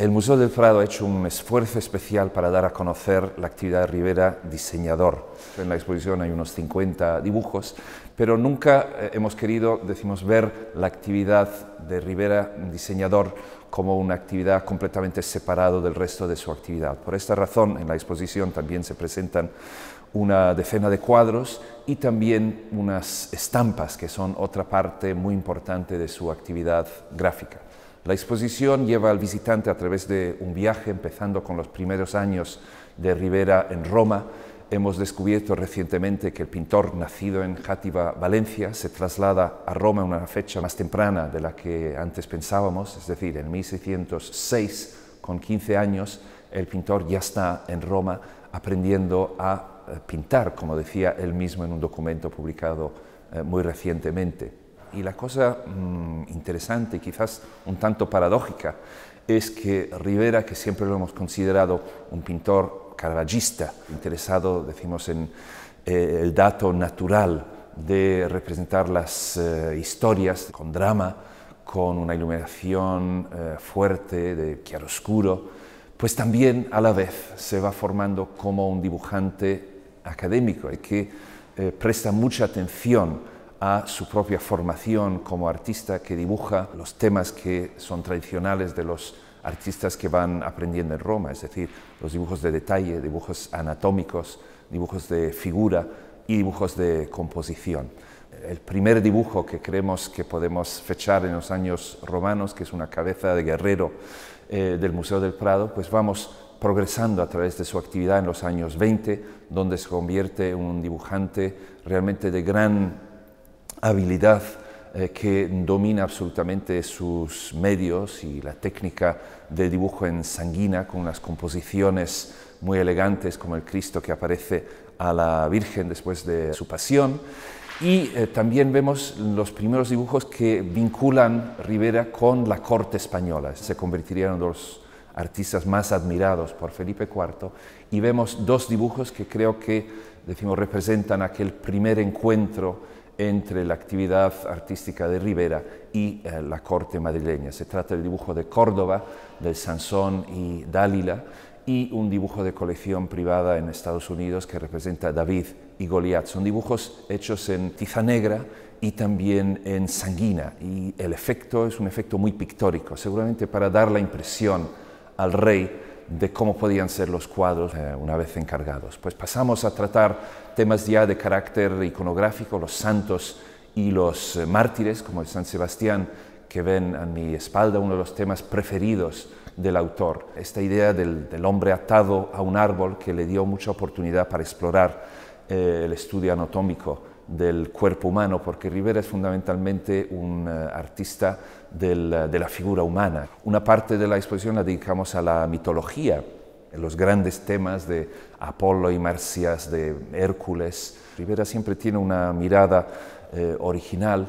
El Museo del Prado ha hecho un esfuerzo especial para dar a conocer la actividad de Rivera diseñador. En la exposición hay unos 50 dibujos, pero nunca eh, hemos querido, decimos, ver la actividad de Rivera diseñador como una actividad completamente separada del resto de su actividad. Por esta razón, en la exposición también se presentan una decena de cuadros y también unas estampas, que son otra parte muy importante de su actividad gráfica. La exposición lleva al visitante a través de un viaje, empezando con los primeros años de Rivera en Roma. Hemos descubierto recientemente que el pintor nacido en Játiva, Valencia, se traslada a Roma en una fecha más temprana de la que antes pensábamos, es decir, en 1606, con 15 años, el pintor ya está en Roma aprendiendo a eh, pintar, como decía él mismo en un documento publicado eh, muy recientemente. Y la cosa mm, interesante interesante, quizás un tanto paradójica, es que Rivera, que siempre lo hemos considerado un pintor caravagista, interesado, decimos, en eh, el dato natural de representar las eh, historias con drama, con una iluminación eh, fuerte de chiaroscuro, pues también a la vez se va formando como un dibujante académico y que presta mucha atención a su propia formación como artista que dibuja los temas que son tradicionales de los artistas que van aprendiendo en Roma, es decir, los dibujos de detalle, dibujos anatómicos, dibujos de figura y dibujos de composición. El primer dibujo que creemos que podemos fechar en los años romanos, que es una cabeza de guerrero eh, del Museo del Prado, pues vamos progresando a través de su actividad en los años 20, donde se convierte en un dibujante realmente de gran habilidad eh, que domina absolutamente sus medios y la técnica de dibujo en sanguina con unas composiciones muy elegantes como el Cristo que aparece a la Virgen después de su pasión. Y eh, también vemos los primeros dibujos que vinculan Rivera con la corte española. Se convertirían en los artistas más admirados por Felipe IV. Y vemos dos dibujos que creo que, decimos, representan aquel primer encuentro entre la actividad artística de Rivera y eh, la corte madrileña. Se trata del dibujo de Córdoba, del Sansón y Dálila, y un dibujo de colección privada en Estados Unidos que representa a David y Goliat. Son dibujos hechos en tiza negra y también en sanguina, y el efecto es un efecto muy pictórico, seguramente para dar la impresión al rey de cómo podían ser los cuadros eh, una vez encargados. Pues pasamos a tratar temas ya de carácter iconográfico, los santos y los eh, mártires, como el San Sebastián, que ven a mi espalda uno de los temas preferidos del autor. Esta idea del, hombre atado a un árbol que le dio mucha oportunidad para explorar eh, el estudio anatómico del cuerpo humano, porque Rivera es fundamentalmente un eh, artista eh, de la figura humana. Una parte de la exposición la dedicamos a la mitología, los grandes temas de Apolo y Marcias, de Hércules. Rivera siempre tiene una mirada eh, original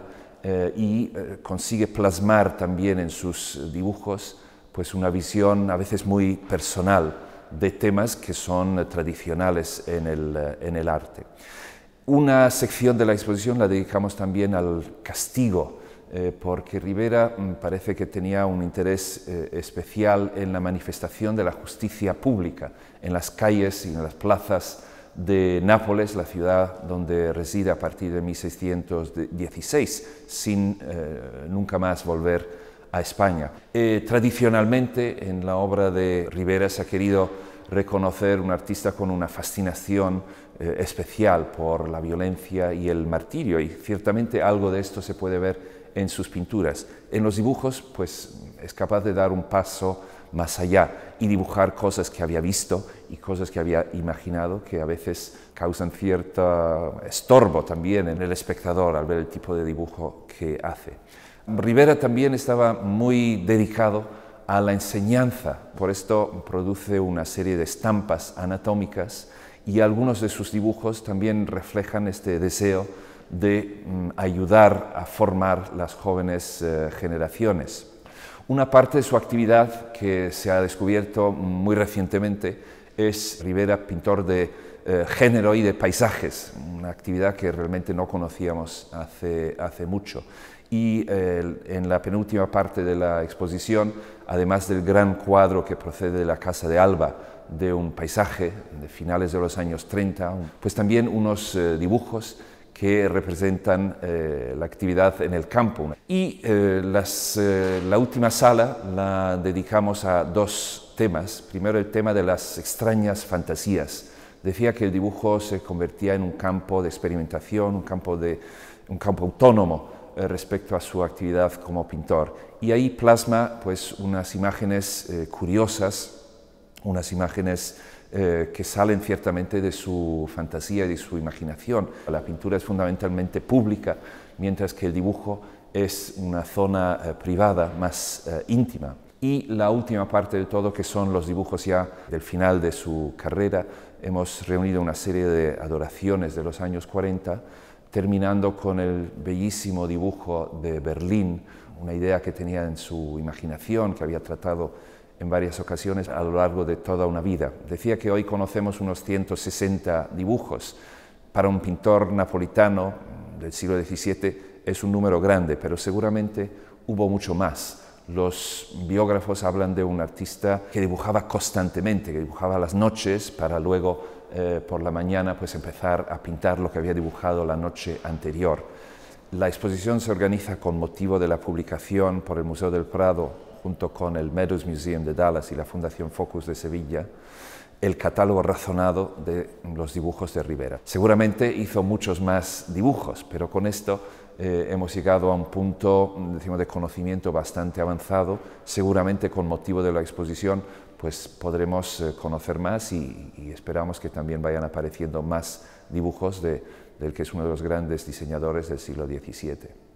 y consigue plasmar también en sus dibujos pues una visión a veces muy personal de temas que son tradicionales en el arte. Una sección de la exposición la dedicamos también al castigo, eh, porque Rivera mm, parece que tenía un interés eh, especial en la manifestación de la justicia pública en las calles y en las plazas de Nápoles, la ciudad donde reside a partir de 1616, sin eh, nunca más volver a España. tradicionalmente en la obra de Rivera se ha querido reconocer un artista con una fascinación eh, especial por la violencia y el martirio, y ciertamente algo de esto se puede ver en sus pinturas. En los dibujos, pues es capaz de dar un paso más allá y dibujar cosas que había visto y cosas que había imaginado que a veces causan cierto estorbo también en el espectador al ver el tipo de dibujo que hace. Rivera también estaba muy dedicado a la enseñanza, por esto produce una serie de estampas anatómicas y algunos de sus dibujos también reflejan este deseo de mm, ayudar a formar las jóvenes eh, generaciones. Una parte de su actividad que se ha descubierto muy recientemente es Rivera, pintor de eh, género y de paisajes, una actividad que realmente no conocíamos hace, mucho. Y eh, en la penúltima parte de la exposición, además del gran cuadro que procede de la Casa de Alba, de un paisaje de finales de los años 30, pues también unos eh, dibujos que representan eh, la actividad en el campo. Y eh, las, la última sala la dedicamos a dos temas. Primero el tema de las extrañas fantasías. Decía que el dibujo se convertía en un campo de experimentación, un campo, de, un campo autónomo respecto a su actividad como pintor. Y ahí plasma pues, unas imágenes curiosas unas imágenes eh, que salen ciertamente de su fantasía y de su imaginación. La pintura es fundamentalmente pública, mientras que el dibujo es una zona eh, privada, más eh, íntima. Y la última parte de todo, que son los dibujos ya del final de su carrera, hemos reunido una serie de adoraciones de los años 40, terminando con el bellísimo dibujo de Berlín, una idea que tenía en su imaginación, que había tratado en varias ocasiones a lo largo de toda una vida. Decía que hoy conocemos unos 160 dibujos. Para un pintor napolitano del siglo XVII es un número grande, pero seguramente hubo mucho más. Los biógrafos hablan de un artista que dibujaba constantemente, que dibujaba las noches para luego eh, por la mañana pues empezar a pintar lo que había dibujado la noche anterior. La exposición se organiza con motivo de la publicación por el Museo del Prado junto con el Meadows Museum de Dallas y la Fundación Focus de Sevilla, el catálogo razonado de los dibujos de Rivera. Seguramente hizo muchos más dibujos, pero con esto eh, hemos llegado a un punto de conocimiento bastante avanzado. Seguramente con motivo de la exposición pues podremos eh, conocer más y, esperamos que también vayan apareciendo más dibujos del que es uno de los grandes diseñadores del siglo XVII.